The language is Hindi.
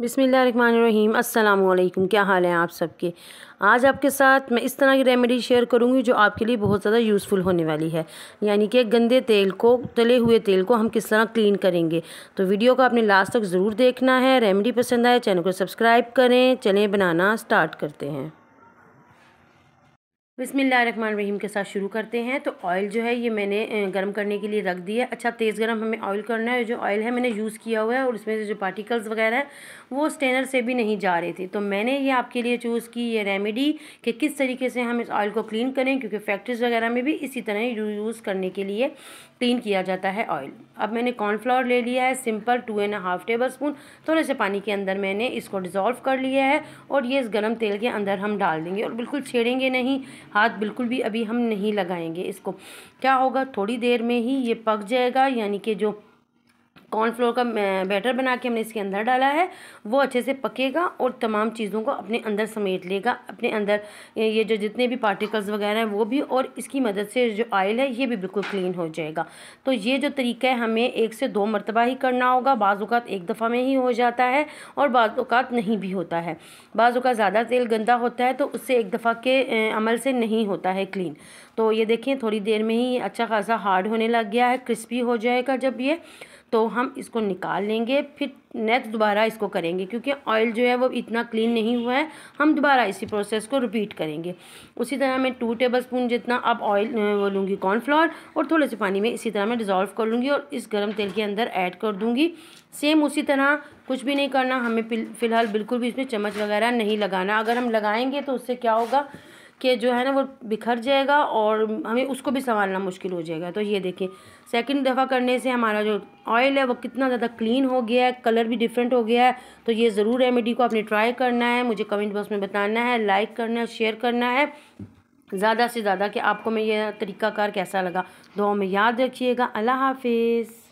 बिसमीम अल्लाम क्या हाल है आप सबके आज आपके साथ मैं इस तरह की रेमेडी शेयर करूंगी जो आपके लिए बहुत ज़्यादा यूज़फुल होने वाली है यानी कि गंदे तेल को तले हुए तेल को हम किस तरह क्लीन करेंगे तो वीडियो को आपने लास्ट तक ज़रूर देखना है रेमेडी पसंद आए चैनल को सब्सक्राइब करें चलें बनाना स्टार्ट करते हैं रहीम के साथ शुरू करते हैं तो ऑयल जो है ये मैंने गर्म करने के लिए रख दिया है अच्छा तेज़ गर्म हमें ऑयल करना है जो ऑयल है मैंने यूज़ किया हुआ है और इसमें से जो पार्टिकल्स वगैरह है वो स्टेनर से भी नहीं जा रहे थे तो मैंने ये आपके लिए चूज़ की ये रेमेडी कि किस तरीके से हम इस ऑयल को क्लीन करें क्योंकि फैक्ट्रीज वगैरह में भी इसी तरह यूज़ करने के लिए क्लीन किया जाता है ऑयल अब मैंने कॉर्नफ्लावर ले लिया है simple two and half tablespoon थोड़े से पानी के अंदर मैंने इसको डिज़ोल्व कर लिया है और ये इस गर्म तेल के अंदर हम डाल देंगे और बिल्कुल छेड़ेंगे नहीं हाथ बिल्कुल भी अभी हम नहीं लगाएंगे इसको क्या होगा थोड़ी देर में ही ये पक जाएगा यानी कि जो कॉर्नफ्लोर का बैटर बना के हमने इसके अंदर डाला है वो अच्छे से पकेगा और तमाम चीज़ों को अपने अंदर समेट लेगा अपने अंदर ये जो जितने भी पार्टिकल्स वगैरह हैं वो भी और इसकी मदद से जो आयल है ये भी बिल्कुल क्लीन हो जाएगा तो ये जो तरीका है हमें एक से दो मरतबा ही करना होगा बाज़ात एक दफ़ा में ही हो जाता है और बाज़ात नहीं भी होता है बाज़ात ज़्यादा तेल गंदा होता है तो उससे एक दफ़ा के अमल से नहीं होता है क्लीन तो ये देखें थोड़ी देर में ही अच्छा खासा हार्ड होने लग गया है क्रिस्पी हो जाएगा जब ये तो हम इसको निकाल लेंगे फिर नेक्स्ट दोबारा इसको करेंगे क्योंकि ऑयल जो है वो इतना क्लीन नहीं हुआ है हम दोबारा इसी प्रोसेस को रिपीट करेंगे उसी तरह मैं टू टेबल स्पून जितना अब ऑयल वो लूँगी कॉर्नफ्लावर और थोड़े से पानी में इसी तरह मैं डिज़ोल्व कर लूँगी और इस गर्म तेल के अंदर ऐड कर दूँगी सेम उसी तरह कुछ भी नहीं करना हमें फ़िलहाल बिल्कुल भी इसमें चम्मच वगैरह नहीं लगाना अगर हम लगाएँगे तो उससे क्या होगा के जो है ना वो बिखर जाएगा और हमें उसको भी संभालना मुश्किल हो जाएगा तो ये देखें सेकंड दफ़ा करने से हमारा जो ऑयल है वो कितना ज़्यादा क्लीन हो गया है कलर भी डिफरेंट हो गया है तो ये ज़रूर रेमेडी को आपने ट्राई करना है मुझे कमेंट बॉक्स में बताना है लाइक करना है शेयर करना है ज़्यादा से ज़्यादा कि आपको मैं ये तरीक़ाकार कैसा लगा दो में याद रखिएगा अल्लाह हाफिज़